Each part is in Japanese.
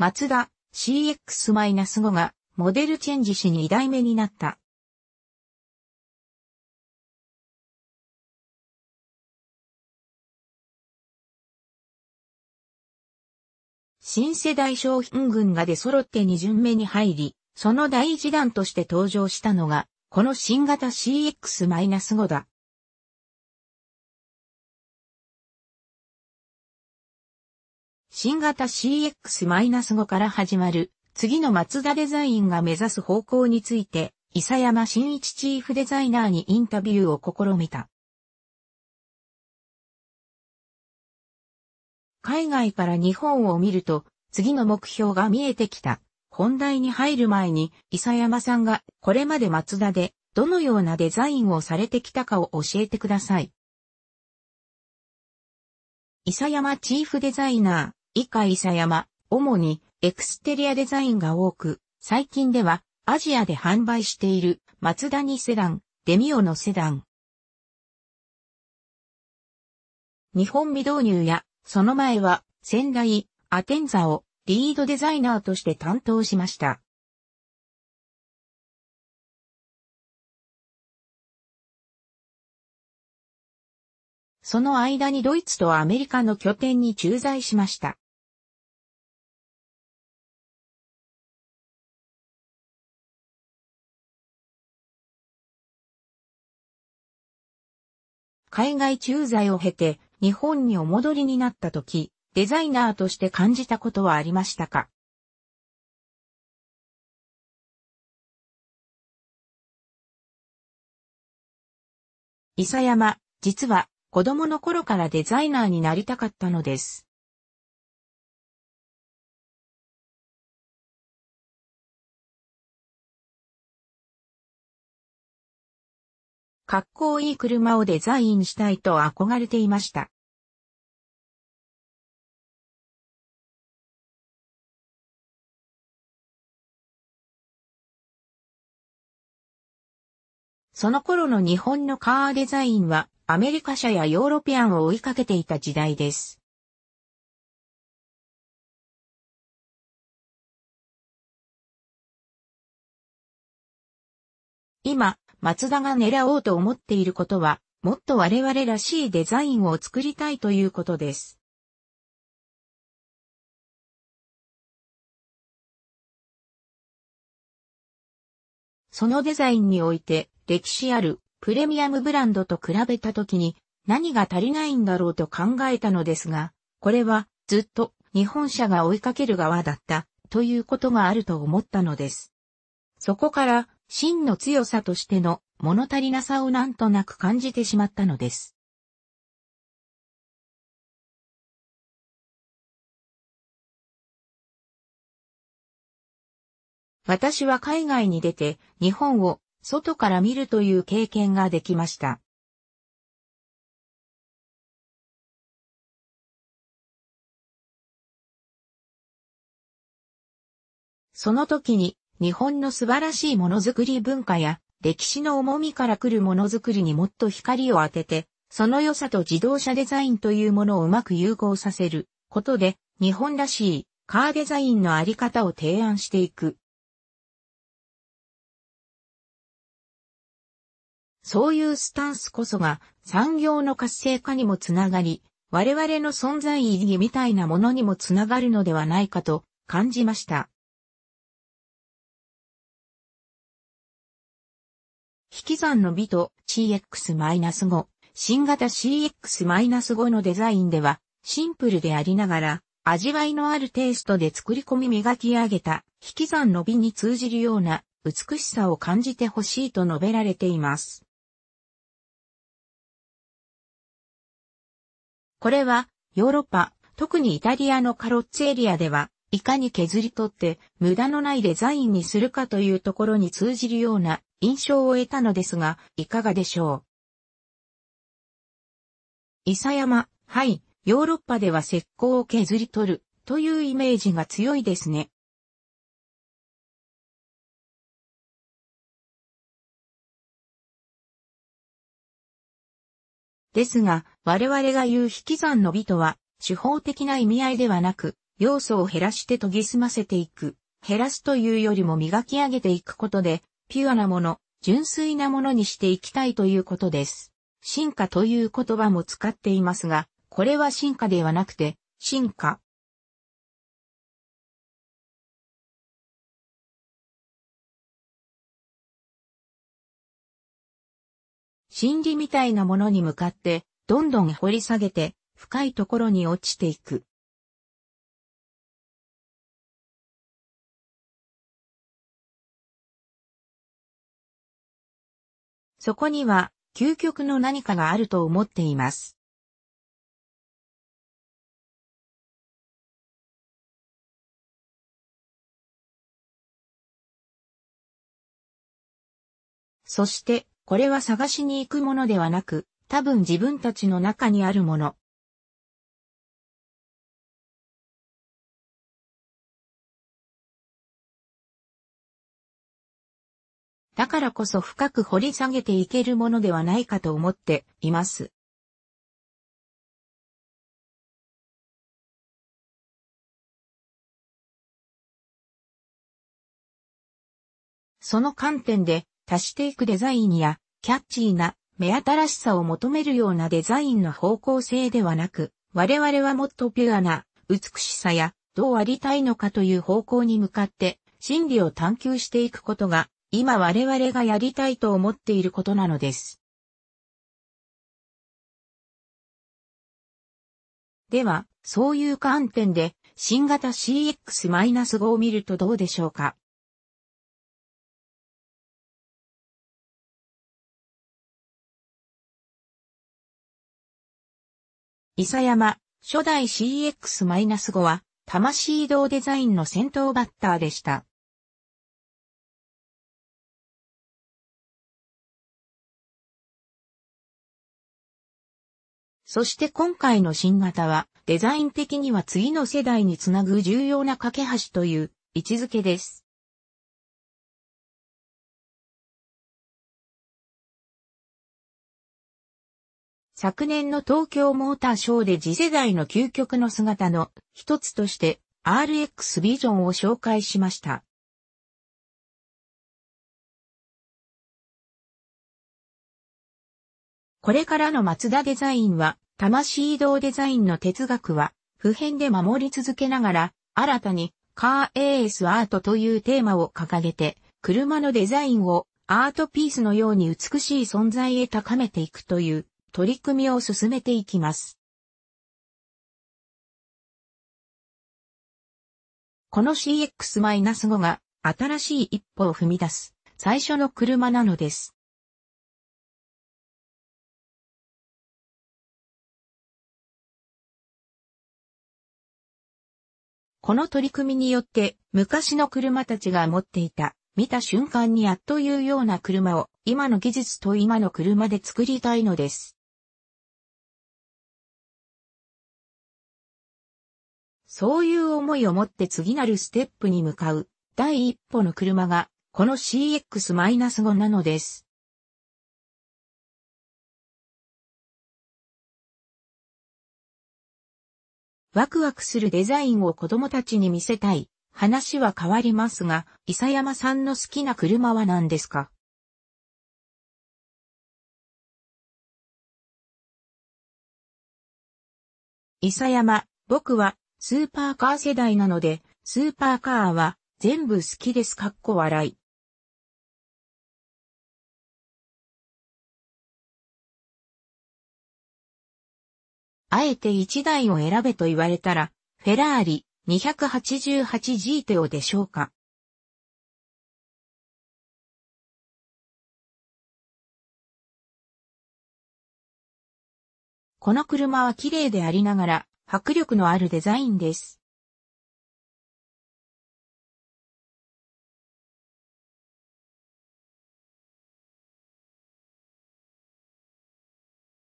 マツダ CX-5 がモデルチェンジし2代目になった。新世代商品群が出揃って2巡目に入り、その第1弾として登場したのが、この新型 CX-5 だ。新型 CX-5 から始まる、次の松田デザインが目指す方向について、伊佐山真一チーフデザイナーにインタビューを試みた。海外から日本を見ると、次の目標が見えてきた。本題に入る前に、伊佐山さんがこれまで松田でどのようなデザインをされてきたかを教えてください。伊佐山チーフデザイナー。以下伊佐山、主にエクステリアデザインが多く、最近ではアジアで販売しているマツダニセダン、デミオのセダン。日本未導入や、その前は仙台、アテンザをリードデザイナーとして担当しました。その間にドイツとアメリカの拠点に駐在しました。海外駐在を経て日本にお戻りになった時、デザイナーとして感じたことはありましたか伊佐山、実は子供の頃からデザイナーになりたかったのです。かっこいい車をデザインしたいと憧れていました。その頃の日本のカーデザインはアメリカ車やヨーロピアンを追いかけていた時代です。今、松田が狙おうと思っていることは、もっと我々らしいデザインを作りたいということです。そのデザインにおいて、歴史あるプレミアムブランドと比べたときに何が足りないんだろうと考えたのですが、これはずっと日本車が追いかける側だったということがあると思ったのです。そこから真の強さとしての物足りなさをなんとなく感じてしまったのです。私は海外に出て日本を外から見るという経験ができました。その時に日本の素晴らしいものづくり文化や歴史の重みから来るものづくりにもっと光を当てて、その良さと自動車デザインというものをうまく融合させることで、日本らしいカーデザインのあり方を提案していく。そういうスタンスこそが産業の活性化にもつながり、我々の存在意義みたいなものにもつながるのではないかと感じました。引き算の美と CX-5、新型 CX-5 のデザインでは、シンプルでありながら、味わいのあるテイストで作り込み磨き上げた、引き算の美に通じるような美しさを感じてほしいと述べられています。これは、ヨーロッパ、特にイタリアのカロッツエリアでは、いかに削り取って無駄のないデザインにするかというところに通じるような印象を得たのですが、いかがでしょう。伊佐山、はい、ヨーロッパでは石膏を削り取るというイメージが強いですね。ですが、我々が言う引き算の美とは、手法的な意味合いではなく、要素を減らして研ぎ澄ませていく、減らすというよりも磨き上げていくことで、ピュアなもの、純粋なものにしていきたいということです。進化という言葉も使っていますが、これは進化ではなくて、進化。真理みたいなものに向かって、どんどん掘り下げて、深いところに落ちていく。そこには、究極の何かがあると思っています。そして、これは探しに行くものではなく、多分自分たちの中にあるもの、だからこそ深く掘り下げていけるものではないかと思っています。その観点で足していくデザインやキャッチーな目新しさを求めるようなデザインの方向性ではなく、我々はもっとピュアな美しさやどうありたいのかという方向に向かって真理を探求していくことが今我々がやりたいと思っていることなのです。では、そういう観点で、新型 CX-5 を見るとどうでしょうか。伊佐山、初代 CX-5 は、魂動デザインの先頭バッターでした。そして今回の新型は、デザイン的には次の世代につなぐ重要な架け橋という位置づけです。昨年の東京モーターショーで次世代の究極の姿の一つとして RX ビジョンを紹介しました。これからの松田デザインは、魂動。デザインの哲学は、普遍で守り続けながら、新たに、カーエースアートというテーマを掲げて、車のデザインをアートピースのように美しい存在へ高めていくという取り組みを進めていきます。この CX-5 が新しい一歩を踏み出す最初の車なのです。この取り組みによって昔の車たちが持っていた見た瞬間にあっというような車を今の技術と今の車で作りたいのです。そういう思いを持って次なるステップに向かう第一歩の車がこの CX-5 なのです。ワクワクするデザインを子供たちに見せたい。話は変わりますが、伊佐山さんの好きな車は何ですか伊佐山、僕はスーパーカー世代なので、スーパーカーは全部好きです。かっこ笑い。あえて1台を選べと言われたら、フェラーリ 288G テオでしょうかこの車は綺麗でありながら、迫力のあるデザインです。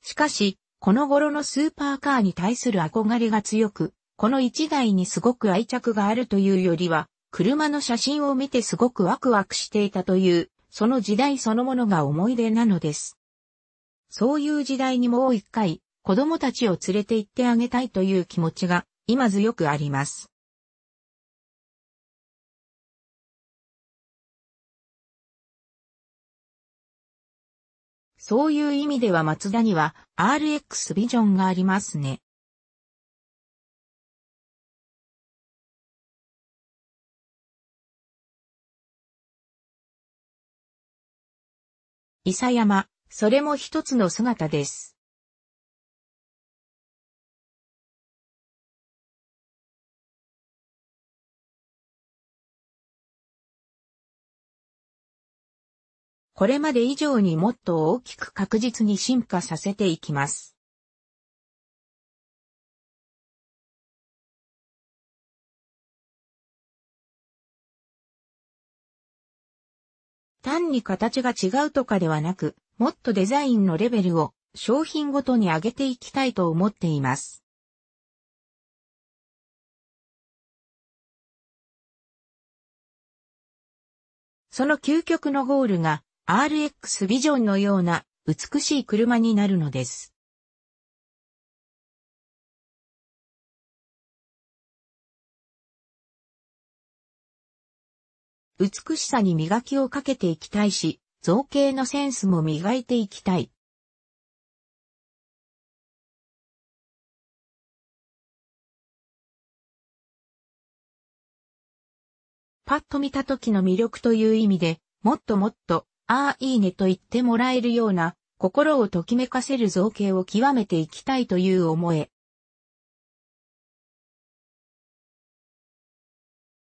しかし、この頃のスーパーカーに対する憧れが強く、この一台にすごく愛着があるというよりは、車の写真を見てすごくワクワクしていたという、その時代そのものが思い出なのです。そういう時代にもう一回、子供たちを連れて行ってあげたいという気持ちが、今強くあります。そういう意味ではマツダには RX ビジョンがありますね。伊佐山、それも一つの姿です。これまで以上にもっと大きく確実に進化させていきます。単に形が違うとかではなく、もっとデザインのレベルを商品ごとに上げていきたいと思っています。その究極のゴールが RX ビジョンのような美しい車になるのです。美しさに磨きをかけていきたいし、造形のセンスも磨いていきたい。パッと見た時の魅力という意味で、もっともっとああいいねと言ってもらえるような、心をときめかせる造形を極めていきたいという思い。